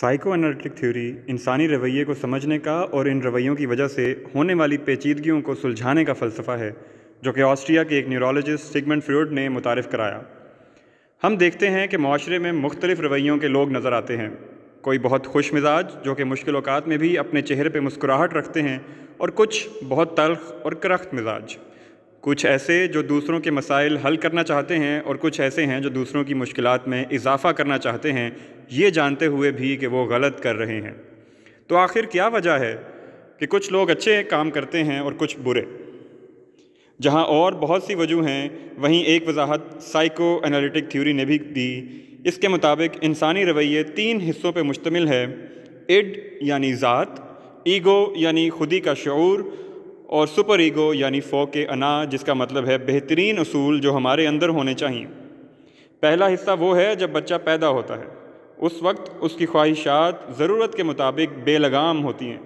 psycho analytic theory इंसानी रवैये को समझने का और इन रवैयों की वजह से होने वाली पेचीदगियों को सुलझाने का फ़लसफ़ा है जो कि ऑस्ट्रिया के एक न्यूरोलॉजिस्ट सिगमेंट फ्रोड ने मुतारफ़ कराया हम देखते हैं कि माशरे में मुख्तलिफ़ रवैयों के लोग नज़र आते हैं कोई बहुत खुश मिजाज जो कि मुश्किल अवकात में भी अपने चेहरे पर मुस्कुराहट रखते हैं और कुछ बहुत तलख और करख्त मिजाज कुछ ऐसे जो दूसरों के मसाइल हल करना चाहते हैं और कुछ ऐसे हैं जो दूसरों की मुश्किल में इजाफ़ा करना चाहते हैं ये जानते हुए भी कि वो गलत कर रहे हैं तो आखिर क्या वजह है कि कुछ लोग अच्छे काम करते हैं और कुछ बुरे जहाँ और बहुत सी वजूह हैं वहीं एक वजाहत साइको एनालिटिक थ्योरी ने भी दी इसके मुताबिक इंसानी रवैये तीन हिस्सों पर मुश्तमिल है इड यानी ज़ात ईगो यानी खुदी का शूर और सुपर ईगो यानी फ़ोक के अना जिसका मतलब है बेहतरीन असूल जो हमारे अंदर होने चाहिए पहला हिस्सा वो है जब बच्चा पैदा होता है उस वक्त उसकी ख्वाहिशात ज़रूरत के मुताबिक बेलगाम होती हैं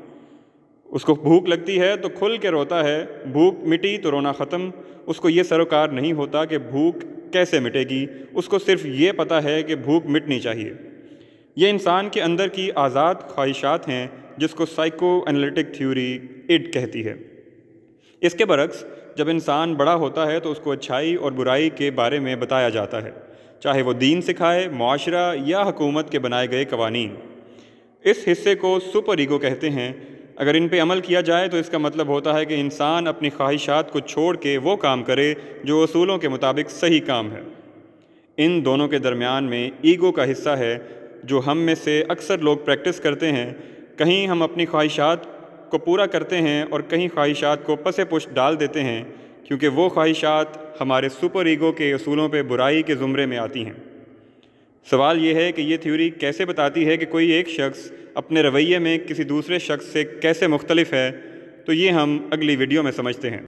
उसको भूख लगती है तो खुल के रोता है भूख मिटी तो रोना ख़त्म उसको ये सरोकार नहीं होता कि भूख कैसे मिटेगी उसको सिर्फ ये पता है कि भूख मिटनी चाहिए ये इंसान के अंदर की आज़ाद ख्वाहिशात हैं जिसको साइको एनालिटिक थ्योरी इड कहती है इसके बरक्स जब इंसान बड़ा होता है तो उसको अच्छाई और बुराई के बारे में बताया जाता है चाहे वो दीन सिखाए माशरा या हकूमत के बनाए गए कवानी इस हिस्से को सुपर ईगो कहते हैं अगर इन पर अमल किया जाए तो इसका मतलब होता है कि इंसान अपनी ख्वाहिशात को छोड़ के वो काम करे जो असूलों के मुताबिक सही काम है इन दोनों के दरमियान में ईगो का हिस्सा है जो हम में से अक्सर लोग प्रैक्टिस करते हैं कहीं हम अपनी ख्वाहिशात को पूरा करते हैं और कहीं ख्वाहिशात को पसे पुश डाल देते हैं क्योंकि वो ख्वाहिशात हमारे सुपर ईगो के असूलों पर बुराई के ज़ुमरे में आती हैं सवाल ये है कि ये थ्योरी कैसे बताती है कि कोई एक शख्स अपने रवैये में किसी दूसरे शख्स से कैसे मुख्तलिफ है तो ये हम अगली वीडियो में समझते हैं